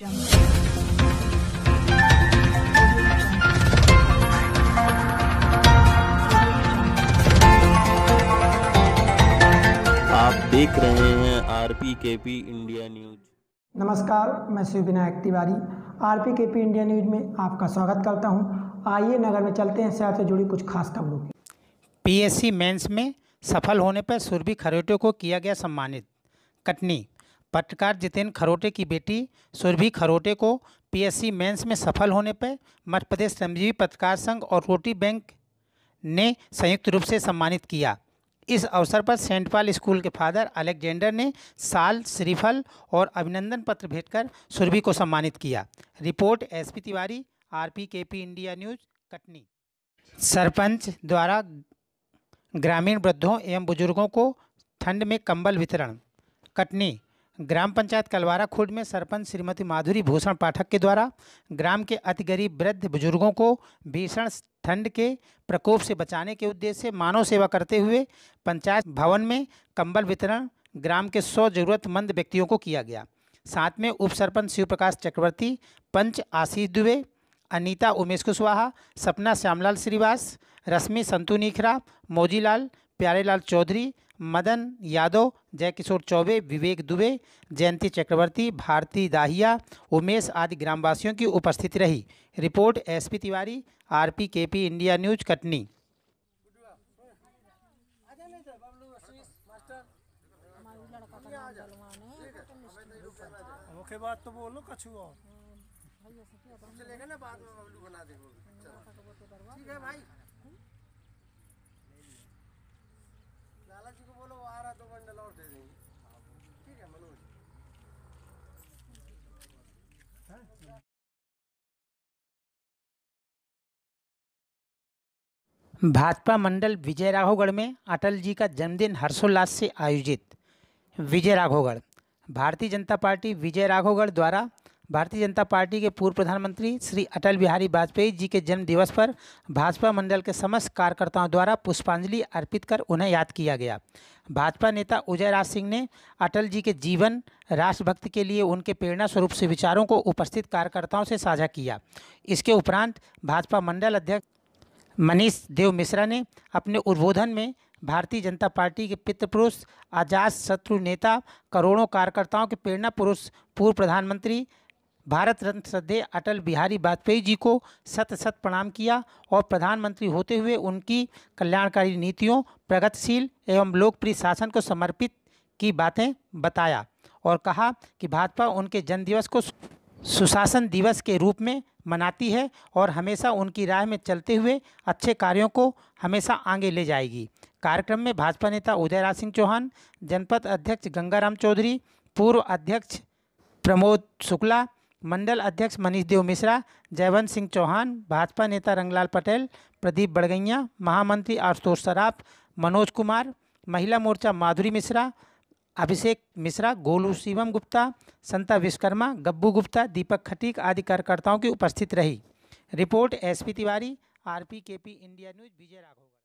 आप देख रहे हैं आर के पी इंडिया न्यूज नमस्कार मैं Shiv Vinayak Tiwari R P K P India news में आपका स्वागत करता हूं। आइए नगर में चलते हैं शहर से जुड़ी कुछ खास खबरों की पीएससी मेंस में सफल होने पर सुरभि खरोटे को किया गया सम्मानित कटनी पत्रकार जितेंद्र खरोटे की बेटी सुरभि खरोटे को पीएससी मेंस में सफल होने पर मध्य प्रदेश श्रमजीवी पत्रकार संघ और रोटी बैंक ने संयुक्त रूप से सम्मानित किया इस अवसर पर सेंट पॉल स्कूल के फादर अलेक्जेंडर ने साल श्रीफल और अभिनंदन पत्र भेजकर सुरभि को सम्मानित किया report P Tiwari K P India news Katni sarpanch द्वारा ग्रामीण वृद्धों एवं बुजुर्गों को ठंड में कंबल वितरण कटनी ग्राम पंचायत कलवारा खुर्द में सरपंच श्रीमती माधुरी भूषण पाठक के द्वारा ग्राम के अति गरीब वृद्ध बुजुर्गों को भीषण ठंड के प्रकोप से बचाने के उद्देश्य से मानव सेवा करते हुए पंचायत भवन में कंबल वितरण ग्राम के सौ जरूरतमंद व्यक्तियों को किया गया साथ में उप सरपंच शिव प्रकाश चक्रवर्ती पंच आशीष दुबे अनीता उमेश कुशवाहा सपना श्यामलाल श्रीवास रश्मि संतू निखरा मोजीलाल प्यारेलाल चौधरी मदन यादव जयकिशोर चौबे विवेक दुबे जयंती चक्रवर्ती भारती दाहिया उमेश आदि ग्रामवासियों की उपस्थिति रही report SP Tiwari RP KP India news Katni मुख्य बात तो बोलो कछु और तो ना बाद में बना ठीक है भाई भाजपा मंडल विजय राघोगढ़ में अटल जी का जन्मदिन हर्षोल्लास से आयोजित विजय राघोगढ़ भारतीय जनता पार्टी विजय राघोगढ़ द्वारा भारतीय जनता पार्टी के पूर्व प्रधानमंत्री श्री अटल बिहारी वाजपेयी जी के जन्म दिवस पर भाजपा मंडल के समस्त कार्यकर्ताओं द्वारा पुष्पांजलि अर्पित कर उन्हें याद किया गया भाजपा नेता उजय राज सिंह ने अटल जी के जीवन राष्ट्रभक्ति के लिए उनके प्रेरणा स्वरूप से विचारों को उपस्थित कार्यकर्ताओं से साझा किया इसके उपरांत भाजपा मंडल अध्यक्ष मनीष देव मिश्रा ने अपने उद्बोधन में भारतीय जनता पार्टी के पितृपुरुष आजाद शत्रु नेता करोड़ों कार्यकर्ताओं के प्रेरणा पुरुष पूर्व प्रधानमंत्री भारत रत्न श्रद्धेय अटल बिहारी वाजपेयी जी को सत सत प्रणाम किया और प्रधानमंत्री होते हुए उनकी कल्याणकारी नीतियों प्रगतिशील एवं लोकप्रिय शासन को समर्पित की बातें बताया और कहा कि भाजपा उनके जन्मदिवस को सुशासन दिवस के रूप में मनाती है और हमेशा उनकी राह में चलते हुए अच्छे कार्यों को हमेशा आगे ले जाएगी कार्यक्रम में भाजपा नेता उदयराज सिंह चौहान जनपद अध्यक्ष गंगाराम चौधरी पूर्व अध्यक्ष प्रमोद शुक्ला मंडल अध्यक्ष मनीष देव मिश्रा जयवंत सिंह चौहान भाजपा नेता रंगलाल पटेल प्रदीप बड़गैया महामंत्री आशुतोष सराफ मनोज कुमार महिला मोर्चा माधुरी मिश्रा अभिषेक मिश्रा गोलू हाँ। शिवम गुप्ता संता विश्वकर्मा गब्बू गुप्ता दीपक खटीक आदि कार्यकर्ताओं की उपस्थित रही report SP Tiwari RP KP India news Vijay Raghav